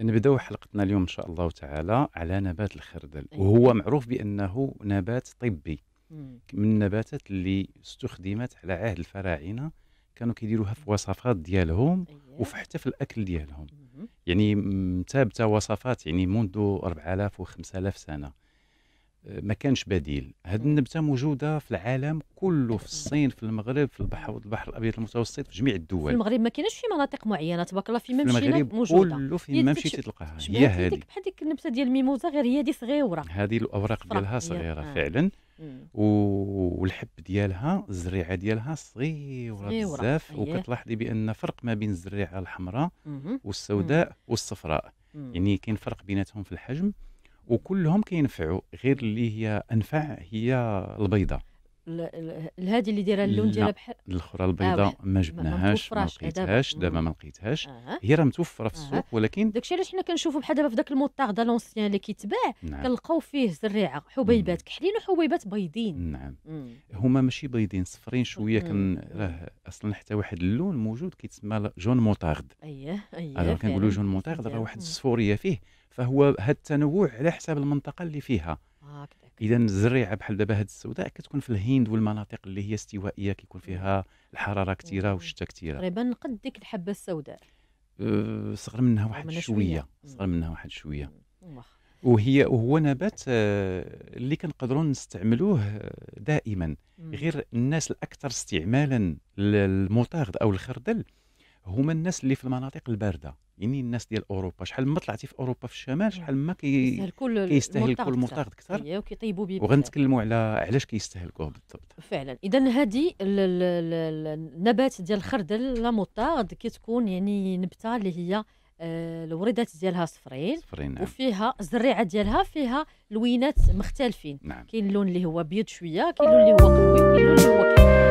نبداو حلقتنا اليوم ان شاء الله تعالى على نبات الخردل أيوة. وهو معروف بانه نبات طبي مم. من النباتات اللي استخدمت على عهد الفراعنه كانوا كيديروها في وصفات ديالهم أيوة. وفي حتى في الاكل ديالهم مم. يعني ثابته وصفات يعني منذ 4000 و 5000 سنه ما كانش بديل هذه النبته موجوده في العالم كله في الصين في المغرب في البحر البحر الابيض المتوسط في جميع الدول في المغرب ما كاينش في مناطق معينه تبارك الله فيما مشينا موجوده كله فيما مشيتي تلقاها هي هذه بحال ديك النبته ديال الميموزا غير هي دي صغيره هذه الاوراق ديالها صغيره آه. فعلا والحب ديالها الزريعه ديالها صغيره بزاف وكتلاحظي بان فرق ما بين الزريعه الحمراء والسوداء والصفراء يعني كاين فرق بيناتهم في الحجم وكلهم كينفعوا غير اللي هي انفع هي البيضه الهادي اللي دايره اللون ديالها بحال الاخرى آه البيضاء آه ما جبناهاش ما لقيتهاش دابا ما لقيتهاش آه. هي راه متوفره في السوق آه. ولكن داكشي علاش حنا كنشوفوا بحال دابا في داك الموطاغ لونسيان اللي كيتباع نعم. كنلقاو فيه زريعه حبيبات كحلين وحبيبات بيضين نعم مم. هما ماشي بيضين صفرين شويه كان راه اصلا حتى واحد اللون موجود كيتسمى جون موطارد اييه اييه كنقولوا جون موطارد راه واحد الصفوريه فيه فهو هذا التنوع على حساب المنطقه اللي فيها اذا الزريعه بحال دابا هاد السوداء كتكون في الهند والمناطق اللي هي استوائيه كيكون إيه. فيها الحراره كثيره إيه. والشتاء كثيره تقريبا قد ديك الحبه السوداء آه، صغر منها واحد شويه صغر منها واحد شويه وهي وهو نبات آه، اللي كنقدروا نستعملوه دائما غير الناس الاكثر استعمالا للمطارد او الخردل هما الناس اللي في المناطق البارده يعني الناس ديال اوروبا شحال ما طلعتي في اوروبا في الشمال شحال ما كيستهلكوا كيستهلكوا المرتطق اكثر إيه، وكيطيبوا به وغنتكلموا على علاش كيستهلكوه بالضبط فعلا اذا هذه النبات ديال الخردل لا موطارد كتكون يعني نبته اللي هي آه، الوريدات ديالها صفرين, صفرين نعم. وفيها الزريعه ديالها فيها لوينات مختلفين نعم. كاين اللون اللي هو ابيض شويه كاين اللون اللي هو قوي كاين اللون اللي هو كحل